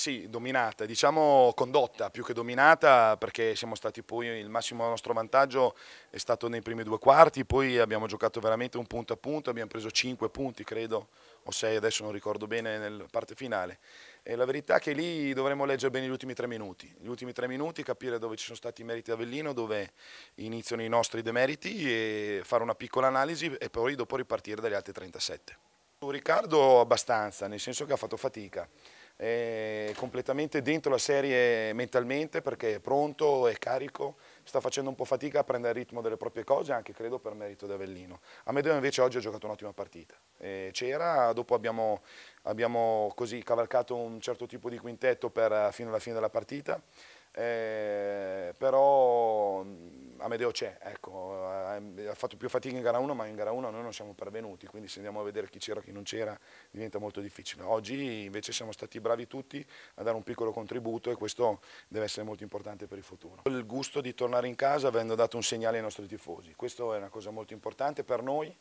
sì, dominata, diciamo condotta più che dominata perché siamo stati poi, il massimo nostro vantaggio è stato nei primi due quarti, poi abbiamo giocato veramente un punto a punto, abbiamo preso cinque punti credo o sei adesso non ricordo bene nella parte finale. E la verità è che lì dovremmo leggere bene gli ultimi tre minuti, gli ultimi tre minuti, capire dove ci sono stati i meriti di Avellino, dove iniziano i nostri demeriti e fare una piccola analisi e poi dopo ripartire dagli altri 37. Riccardo abbastanza, nel senso che ha fatto fatica è completamente dentro la serie mentalmente perché è pronto, è carico, sta facendo un po' fatica a prendere il ritmo delle proprie cose, anche credo per merito di Avellino. A Amedeo invece oggi ha giocato un'ottima partita, c'era, dopo abbiamo, abbiamo così cavalcato un certo tipo di quintetto per, fino alla fine della partita, eh, però Amedeo c'è, ecco, eh, ha fatto più fatica in gara 1 ma in gara 1 noi non siamo pervenuti, quindi se andiamo a vedere chi c'era e chi non c'era diventa molto difficile. Oggi invece siamo stati bravi tutti a dare un piccolo contributo e questo deve essere molto importante per il futuro. Il gusto di tornare in casa avendo dato un segnale ai nostri tifosi, questa è una cosa molto importante per noi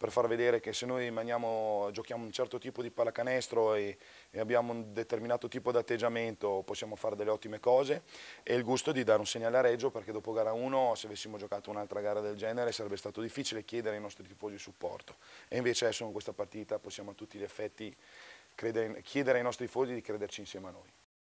per far vedere che se noi rimaniamo, giochiamo un certo tipo di pallacanestro e, e abbiamo un determinato tipo di atteggiamento possiamo fare delle ottime cose e il gusto di dare un segnale a Reggio perché dopo gara 1 se avessimo giocato un'altra gara del genere sarebbe stato difficile chiedere ai nostri tifosi supporto e invece adesso con questa partita possiamo a tutti gli effetti credere, chiedere ai nostri tifosi di crederci insieme a noi.